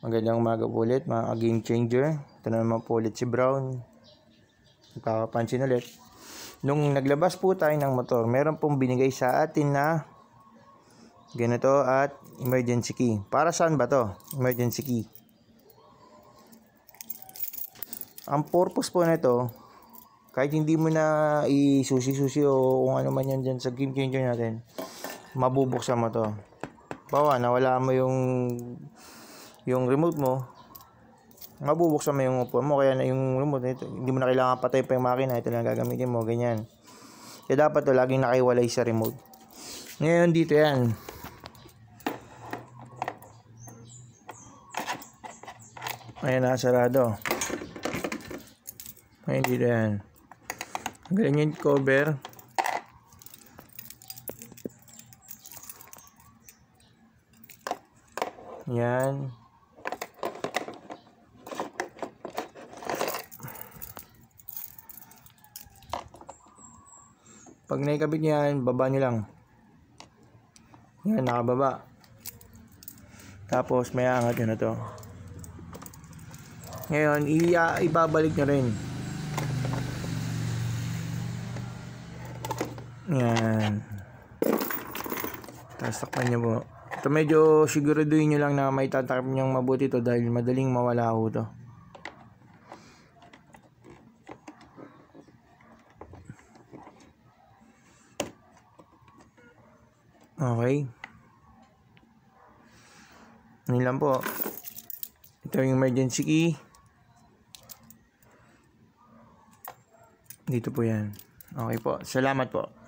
Magandang umaga po ulit mga game changer. Ito na naman po ulit si Brown. Nagpapansin ulit. Nung naglabas po tayo ng motor, meron pong binigay sa atin na ganito at emergency key. Para saan ba to? Emergency key. Ang purpose po nito, kahit hindi mo na isusi-susi o kung ano man yan dyan sa game changer natin, mabubuksan mo to. Bawa, nawala mo yung yung remote mo, mabubuksan mo yung upuan mo. Kaya na yung remote nito, hindi mo na kailangan patay pa yung makina. Ito lang gagamitin mo, ganyan. Kaya dapat to, laging nakaiwalay sa remote. Ngayon dito yan. Ayan, nakasarado. Ayan dito yan. Galing yung cover. Yan. Pag naikabit nyo yan, baba niyo lang. Yan, nakababa. Tapos may angat nyo na to. Ngayon, ibabalik niyo rin. Yan. Tapos takpan nyo po. Ito medyo siguraduhin nyo lang na may tatakip nyo mabuti to dahil madaling mawala ho to. Okay. Yun lang po. Ito yung emergency key. Dito po yan. Okay po. Salamat po.